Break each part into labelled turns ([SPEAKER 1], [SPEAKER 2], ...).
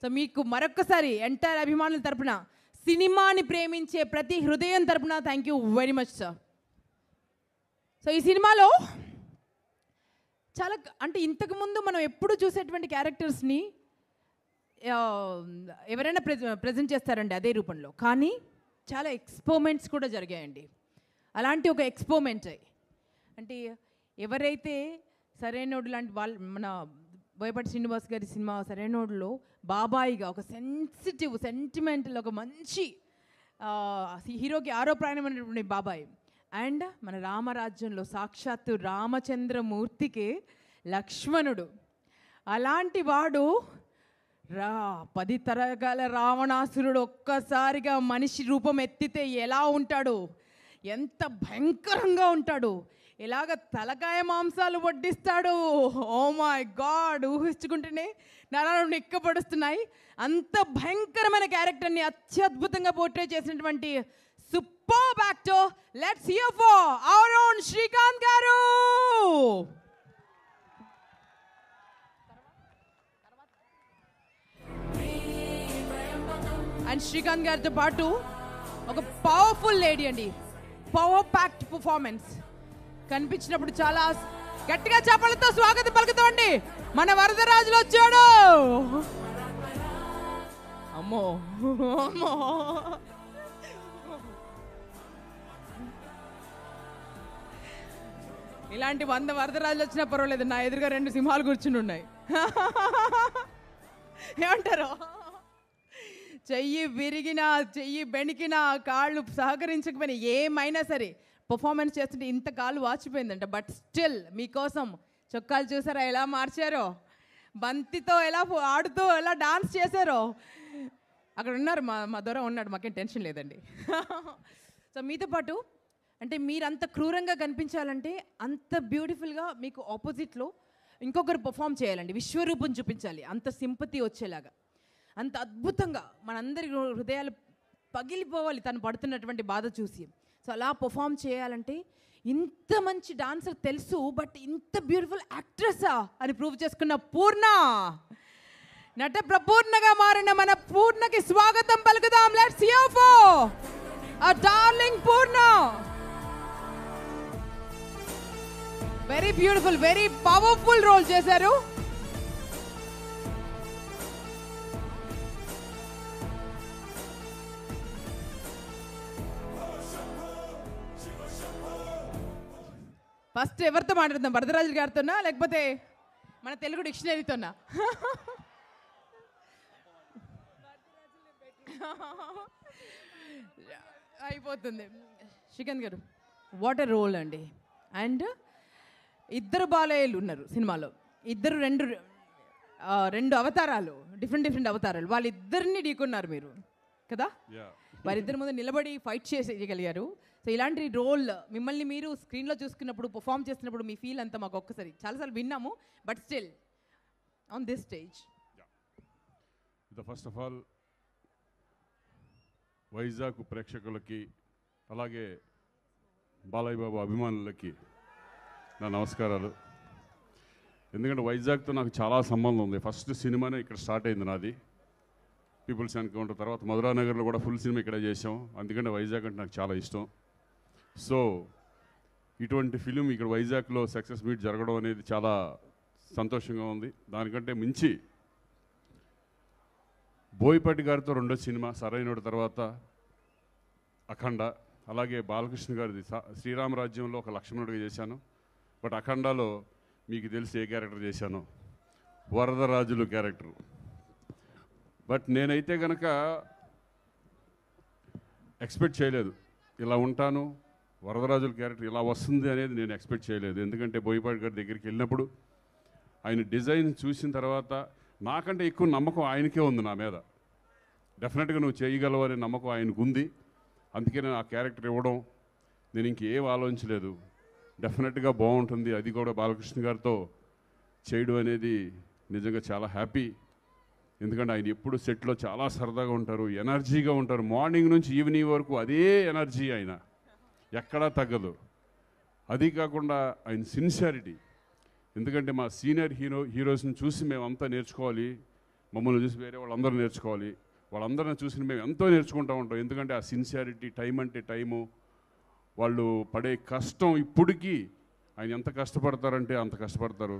[SPEAKER 1] so మీకు మరొకసారి entire అభిమానుల తరపున సినిమాని ప్రేమించే ప్రతి హృదయం తరపున thank you very much sir so ఈ సినిమాలో చాలా అంటే ఇంతకుముందు మనం ఎప్పుడు చూసేటువంటి క్యారెక్టర్స్ని ఎవరైనా ప్రజెంట్ చేస్తారండి అదే రూపంలో కానీ చాలా ఎక్స్పోమెంట్స్ కూడా జరిగాయండి అలాంటి ఒక ఎక్స్పోమెంట్ అంటే ఎవరైతే సరైన లాంటి వాళ్ళు మన బోయపాటి శ్రీనివాస్ గారి సినిమా సరైనోడ్లో బాబాయిగా ఒక సెన్సిటివ్ సెంటిమెంటల్ ఒక మంచి హీరోకి ఆరో అనేటువంటి బాబాయి అండ్ మన రామరాజ్యంలో సాక్షాత్తు రామచంద్రమూర్తికి లక్ష్మణుడు అలాంటి వాడు రా పది తరగల రావణాసురుడు ఒక్కసారిగా మనిషి రూపం ఎత్తితే ఎలా ఉంటాడు ఎంత భయంకరంగా ఉంటాడు ఇలాగ తలకాయ మాంసాలు వడ్డిస్తాడు ఓ మై గాడ్ ఊహించుకుంటేనే నరాలు నిక్కపడుస్తున్నాయి అంత భయంకరమైన క్యారెక్టర్ని అత్యద్భుతంగా పోర్ట్రే చేసినటువంటి super actor let's hear for our own Srikanth garu and Srikanth గారితో పాటు ఒక పవర్ఫుల్ లేడీ అండి పవర్ ప్యాక్ట్ పర్ఫార్మెన్స్ కనిపించినప్పుడు చాలా గట్టిగా చేపలతో స్వాగతం పలుకుతామండి మన వరదరాజులు వచ్చాడు అమ్మో అమ్మో ఇలాంటి వంద వరదరాజులు వచ్చినా పర్వాలేదు నా ఎదురుగా రెండు సింహాలు కూర్చుని ఉన్నాయి ఏమంటారు చెయ్యి విరిగినా చెయ్యి బెణికినా కాళ్ళు సహకరించకపోయినా ఏమైనా సరే పర్ఫార్మెన్స్ చేస్తుంటే ఇంత కాలు వాచిపోయిందంట బట్ స్టిల్ మీకోసం చొక్కాలు చూసారా ఎలా మార్చారో బంతితో ఎలా ఆడుతూ ఎలా డాన్స్ చేశారో అక్కడ ఉన్నారు మా మా దూరం ఉన్నాడు మాకేం టెన్షన్ లేదండి సో మీతో పాటు అంటే మీరంత క్రూరంగా కనిపించాలంటే అంత బ్యూటిఫుల్గా మీకు ఆపోజిట్లో ఇంకొకరు పర్ఫామ్ చేయాలండి విశ్వరూపం చూపించాలి అంత సింపతి వచ్చేలాగా అంత అద్భుతంగా మనందరి హృదయాలు పగిలిపోవాలి తను పడుతున్నటువంటి బాధ చూసి సో అలా పర్ఫామ్ చేయాలంటే ఇంత మంచి డాన్సర్ తెలుసు బట్ ఇంత బ్యూటిఫుల్ యాక్ట్రెస్సా అని ప్రూవ్ చేసుకున్న పూర్ణ నట ప్రపూర్ణగా మారిన మన పూర్ణకి స్వాగతం పలుకుదాం లెట్స్ సియోఫో ఆ darling Purna very beautiful very powerful role చేశారు ఫస్ట్ ఎవరితో మాట్లాడుతాం భరతరాజు గారితోనా లేకపోతే మన తెలుగు డిక్షనరీతోనా అయిపోతుంది Srikanth garu what a role అండి అండ్ ఇద్దరు బాలయ్యలు ఉన్నారు సినిమాలో ఇద్దరు రెండు రెండు అవతారాలు డిఫరెంట్ డిఫరెంట్ అవతారాలు వాళ్ళిద్దరిని ఢీకున్నారు మీరు కదా వారిద్దరి ముందు నిలబడి ఫైట్ చేసేయగలిగారు సో ఇలాంటి రోల్ మిమ్మల్ని మీరు స్క్రీన్లో చూసుకున్నప్పుడు పర్ఫామ్ చేసినప్పుడు మీ ఫీల్ అంతా మాకు ఒక్కసారి చాలాసార్లు విన్నాము but still on this stage
[SPEAKER 2] first of all Vizag ప్రేక్షకులకి అలాగే బాలయ్య బాబు అభిమానులకి నా నమస్కారాలు ఎందుకంటే వైజాగ్తో నాకు చాలా సంబంధం ఉంది ఫస్ట్ సినిమానే ఇక్కడ స్టార్ట్ అయింది నాది పీపుల్స్ ఎన్కౌంటర్ తర్వాత మధురానగర్లో కూడా ఫుల్ సినిమా ఇక్కడ చేసాం అందుకంటే వైజాగ్ అంటే నాకు చాలా ఇష్టం సో ఇటువంటి ఫిలిం ఇక్కడ వైజాగ్లో సక్సెస్ మీట్ జరగడం అనేది చాలా సంతోషంగా ఉంది దానికంటే మించి బోయిపాటి గారితో రెండో సినిమా సరైనడు తర్వాత అఖండ అలాగే బాలకృష్ణ గారిది శ్రీరామరాజ్యంలో ఒక లక్ష్మణుడిగా చేశాను బట్ అఖండలో మీకు తెలిసి ఏ క్యారెక్టర్ చేశాను వరదరాజులు క్యారెక్టర్ బట్ నేనైతే కనుక ఎక్స్పెక్ట్ చేయలేదు ఇలా ఉంటాను వరదరాజుల క్యారెక్టర్ ఇలా వస్తుంది అనేది నేను ఎక్స్పెక్ట్ చేయలేదు ఎందుకంటే బోయపాటి గారి దగ్గరికి వెళ్ళినప్పుడు ఆయన డిజైన్ చూసిన తర్వాత నాకంటే ఎక్కువ నమ్మకం ఆయనకే ఉంది నా మీద డెఫినెట్గా నువ్వు చేయగలవు అనే నమ్మకం ఆయనకు ఉంది అందుకే నేను ఆ క్యారెక్టర్ ఇవ్వడం నేను ఇంకేం ఆలోచించలేదు డెఫినెట్గా బాగుంటుంది అది కూడా బాలకృష్ణ గారితో చేయడం అనేది నిజంగా చాలా హ్యాపీ ఎందుకంటే ఆయన ఎప్పుడు సెట్లో చాలా సరదాగా ఉంటారు ఎనర్జీగా ఉంటారు మార్నింగ్ నుంచి ఈవినింగ్ వరకు అదే ఎనర్జీ ఆయన ఎక్కడా తగ్గదు అది కాకుండా ఆయన సిన్సియారిటీ ఎందుకంటే మా సీనియర్ హీరో హీరోస్ని చూసి మేమంతా నేర్చుకోవాలి మమ్మల్ని చూసి వేరే వాళ్ళందరూ నేర్చుకోవాలి వాళ్ళందరిని చూసి మేము ఎంతో నేర్చుకుంటూ ఉంటాం ఎందుకంటే ఆ సిన్సియారిటీ టైం అంటే టైము వాళ్ళు పడే కష్టం ఇప్పటికీ ఆయన ఎంత కష్టపడతారంటే అంత కష్టపడతారు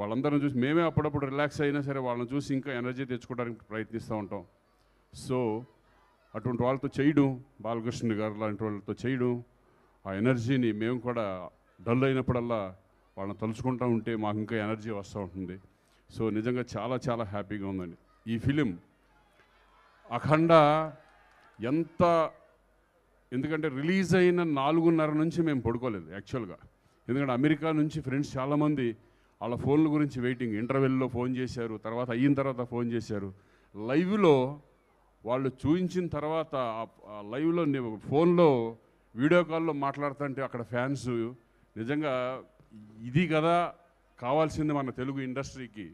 [SPEAKER 2] వాళ్ళందరిని చూసి మేమే అప్పుడప్పుడు రిలాక్స్ అయినా సరే వాళ్ళని చూసి ఇంకా ఎనర్జీ తెచ్చుకోవడానికి ప్రయత్నిస్తూ ఉంటాం సో అటువంటి వాళ్ళతో చేయడం బాలకృష్ణ గారు లాంటి వాళ్ళతో చేయడం ఆ ఎనర్జీని మేము కూడా డల్ అయినప్పుడల్లా వాళ్ళని తలుచుకుంటూ ఉంటే మాకు ఇంకా ఎనర్జీ వస్తూ ఉంటుంది సో నిజంగా చాలా చాలా హ్యాపీగా ఉందండి ఈ ఫిలిం అఖండ ఎంత ఎందుకంటే రిలీజ్ అయిన నాలుగున్నర నుంచి మేము పడుకోలేదు యాక్చువల్గా ఎందుకంటే అమెరికా నుంచి ఫ్రెండ్స్ చాలామంది వాళ్ళ ఫోన్ల గురించి వెయిటింగ్ ఇంటర్వెల్లో ఫోన్ చేశారు తర్వాత అయిన తర్వాత ఫోన్ చేశారు లైవ్లో వాళ్ళు చూపించిన తర్వాత లైవ్లో ఫోన్లో వీడియో కాల్లో మాట్లాడుతుంటే అక్కడ ఫ్యాన్స్ నిజంగా ఇది కదా కావాల్సింది మన తెలుగు ఇండస్ట్రీకి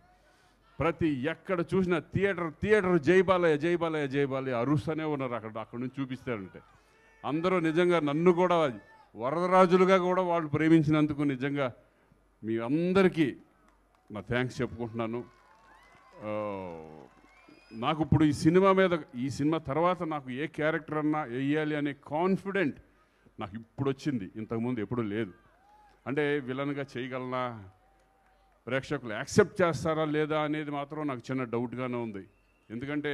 [SPEAKER 2] ప్రతి ఎక్కడ చూసినా థియేటర్ థియేటర్ జయబాలయ్య జయబాలయ్య జయబాలయ్య అరుస్తూనే ఉన్నారు అక్కడ అక్కడ నుంచి చూపిస్తారంటే అందరూ నిజంగా నన్ను కూడా వరదరాజులుగా కూడా వాళ్ళు ప్రేమించినందుకు నిజంగా మీ అందరికీ నా థ్యాంక్స్ చెప్పుకుంటున్నాను నాకు ఇప్పుడు ఈ సినిమా మీద ఈ సినిమా తర్వాత నాకు ఏ క్యారెక్టర్ అన్నా వేయాలి అనే కాన్ఫిడెంట్ నాకు ఇప్పుడు వచ్చింది ఇంతకుముందు ఎప్పుడూ లేదు అంటే విలన్గా చేయగలనా ప్రేక్షకులు యాక్సెప్ట్ చేస్తారా లేదా అనేది మాత్రం నాకు చిన్న డౌట్గానే ఉంది ఎందుకంటే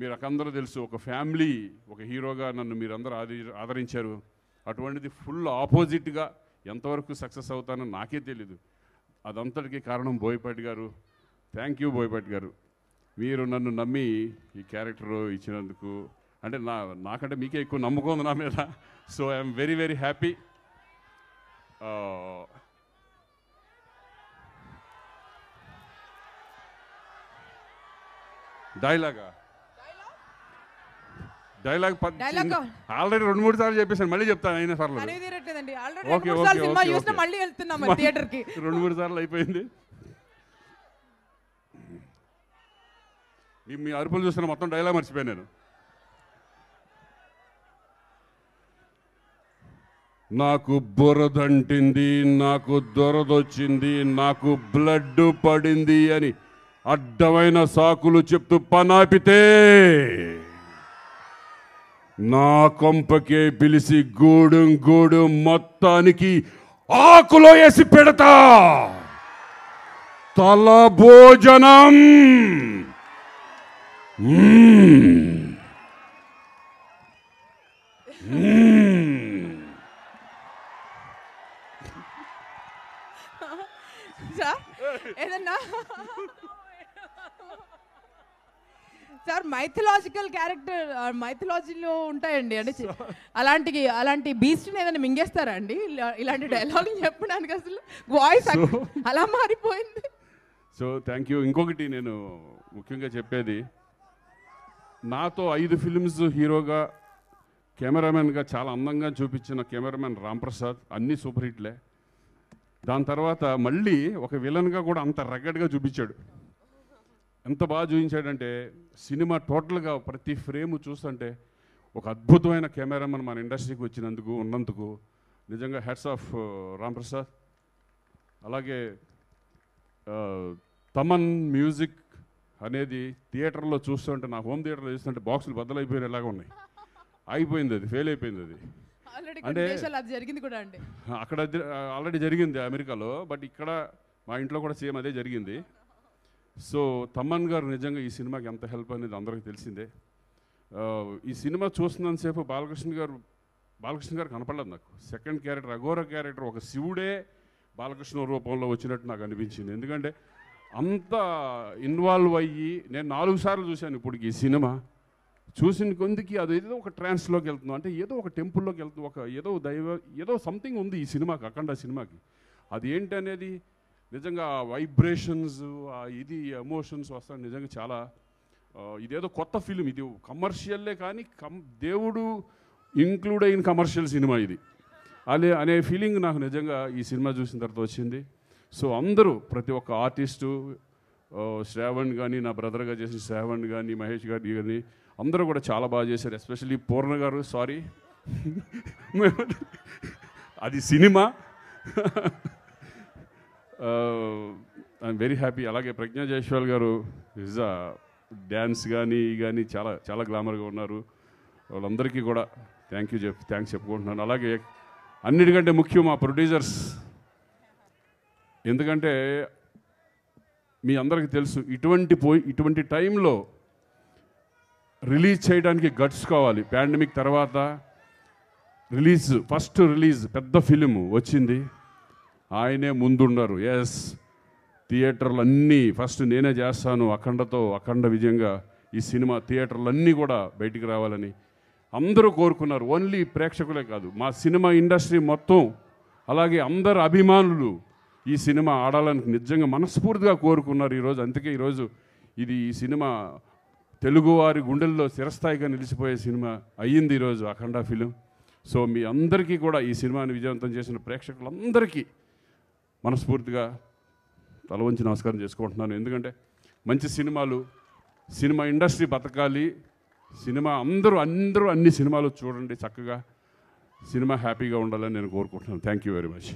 [SPEAKER 2] మీరు అందరూ తెలుసు ఒక ఫ్యామిలీ ఒక హీరోగా నన్ను మీరందరూ ఆది ఆదరించారు అటువంటిది ఫుల్ ఆపోజిట్గా ఎంతవరకు సక్సెస్ అవుతానో నాకే తెలీదు అదంతటికీ కారణం బోయపాటి గారు థ్యాంక్ యూ బోయపాటి గారు మీరు నన్ను నమ్మి ఈ క్యారెక్టర్ ఇచ్చినందుకు అంటే నా నాకంటే మీకే ఎక్కువ నమ్మకం ఉంది నా మీద so I'm very very happy డైలాగా డైలాగ్ ఆల్రెడీ రెండు మూడు సార్లు చెప్పేసాను మళ్ళీ చెప్తాను అయినా సార్లు
[SPEAKER 1] ఓకే ఓకే
[SPEAKER 2] రెండు మూడు సార్లు అయిపోయింది మీ అరుపులు చూస్తున్న మొత్తం డైలాగ్ మర్చిపోయాను నేను నాకు బురదంటింది నాకు దొరదొచ్చింది నాకు బ్లడ్ పడింది అని అడ్డమైన సాకులు చెప్తూ పనాపితే నా కొంపకే పిలిచి గూడెం గూడు మొత్తానికి ఆకులో వేసి పెడతా తల భోజనం సార్
[SPEAKER 1] ఏదన్నా సార్ మైథలాజికల్ క్యారెక్టర్ మైథలాజీలో ఉంటాయండి అంటే అలాంటి అలాంటి బీస్ట్ని ఏదైనా మింగేస్తారా అండి ఇలాంటి డైలాగ్ చెప్పడానికి అసలు వాయిస్ అలా మారిపోయింది
[SPEAKER 2] సో థ్యాంక్ యూ ఇంకొకటి నేను ముఖ్యంగా చెప్పేది నాతో ఐదు ఫిల్మ్స్ హీరోగా కెమెరామెన్గా చాలా అందంగా చూపించిన కెమెరామెన్ రాంప్రసాద్ అన్నీ సూపర్ హిట్లే దాని తర్వాత మళ్ళీ ఒక విలన్గా కూడా అంత రగడ్గా చూపించాడు ఎంత బాగా చూపించాడంటే సినిమా టోటల్గా ప్రతి ఫ్రేమ్ చూస్తుంటే ఒక అద్భుతమైన కెమెరామెన్ మన ఇండస్ట్రీకి వచ్చినందుకు ఉన్నందుకు నిజంగా హెడ్స్ ఆఫ్ రాంప్రసాద్ అలాగే తమన్ మ్యూజిక్ అనేది థియేటర్లో చూస్తుంటే నా హోమ్ థియేటర్లో చూస్తుంటే బాక్సులు బద్దలైపోయేలాగా ఉన్నాయి అయిపోయింది అది ఫెయిల్ అయిపోయింది అది
[SPEAKER 1] అంటే జరిగింది కూడా అండి
[SPEAKER 2] అక్కడ ఆల్రెడీ జరిగింది అమెరికాలో బట్ ఇక్కడ మా ఇంట్లో కూడా సేమ్ అదే జరిగింది సో తమ్మన్ గారు నిజంగా ఈ సినిమాకి ఎంత హెల్ప్ అనేది అందరికీ తెలిసిందే ఈ సినిమా చూస్తున్నంతసేపు బాలకృష్ణ గారు బాలకృష్ణ గారు కనపడలేదు నాకు సెకండ్ క్యారెక్టర్ అఘోర క్యారెక్టర్ ఒక శివుడే బాలకృష్ణ రూపంలో వచ్చినట్టు నాకు అనిపించింది ఎందుకంటే అంత ఇన్వాల్వ్ అయ్యి నేను నాలుగు సార్లు చూశాను ఇప్పుడు ఈ సినిమా చూసిన కొందికి అది ఏదో ఒక ట్రాన్స్లోకి వెళ్తుందో అంటే ఏదో ఒక టెంపుల్లోకి వెళ్తుంది ఒక ఏదో దైవ ఏదో సంథింగ్ ఉంది ఈ సినిమాకి అఖండ సినిమాకి అది ఏంటనేది నిజంగా వైబ్రేషన్స్ ఇది ఎమోషన్స్ వస్తాయి నిజంగా చాలా ఇదేదో కొత్త ఫిలిం ఇది కమర్షియల్లే కానీ కం దేవుడు ఇంక్లూడ్ అయిన కమర్షియల్ సినిమా ఇది అలే అనే ఫీలింగ్ నాకు నిజంగా ఈ సినిమా చూసిన తర్వాత వచ్చింది సో అందరూ ప్రతి ఒక్క ఆర్టిస్టు శ్రావణ్ కానీ నా బ్రదర్గా చేసిన శ్రావణ్ కానీ మహేష్ గారి కానీ అందరూ కూడా చాలా బాగా చేశారు ఎస్పెషలీ పూర్ణ గారు సారీ అది సినిమా ఐఎమ్ వెరీ హ్యాపీ అలాగే ప్రజ్ఞా జైస్వాల్ గారు ఇజ్ డ్యాన్స్ కానీ కానీ చాలా చాలా గ్లామర్గా ఉన్నారు వాళ్ళందరికీ కూడా థ్యాంక్ యూ చెప్ థ్యాంక్స్ చెప్పుకుంటున్నాను అలాగే అన్నిటికంటే ముఖ్యం మా ప్రొడ్యూసర్స్ ఎందుకంటే మీ అందరికీ తెలుసు ఇటువంటి పోయి ఇటువంటి టైంలో రిలీజ్ చేయడానికి గట్స్ కావాలి పాండమిక్ తర్వాత రిలీజ్ ఫస్ట్ రిలీజ్ పెద్ద ఫిలిం వచ్చింది ఆయనే ముందుండరు ఎస్ థియేటర్లు అన్నీ ఫస్ట్ నేనే చేస్తాను అఖండతో అఖండ విజయంగా ఈ సినిమా థియేటర్లన్నీ కూడా బయటికి రావాలని అందరూ కోరుకున్నారు ఓన్లీ ప్రేక్షకులే కాదు మా సినిమా ఇండస్ట్రీ మొత్తం అలాగే అందరు అభిమానులు ఈ సినిమా ఆడాలని నిజంగా మనస్ఫూర్తిగా కోరుకున్నారు ఈరోజు అందుకే ఈరోజు ఇది ఈ సినిమా తెలుగువారి గుండెల్లో చిరస్థాయిగా నిలిచిపోయే సినిమా అయ్యింది ఈరోజు అఖండ ఫిలిం సో మీ అందరికీ కూడా ఈ సినిమాని విజయవంతం చేసిన ప్రేక్షకులందరికీ మనస్ఫూర్తిగా తల వంచి నమస్కారం చేసుకుంటున్నాను ఎందుకంటే మంచి సినిమాలు సినిమా ఇండస్ట్రీ బతకాలి సినిమా అందరూ అందరూ అన్ని సినిమాలు చూడండి చక్కగా సినిమా హ్యాపీగా ఉండాలని నేను కోరుకుంటున్నాను థ్యాంక్ యూ వెరీ మచ్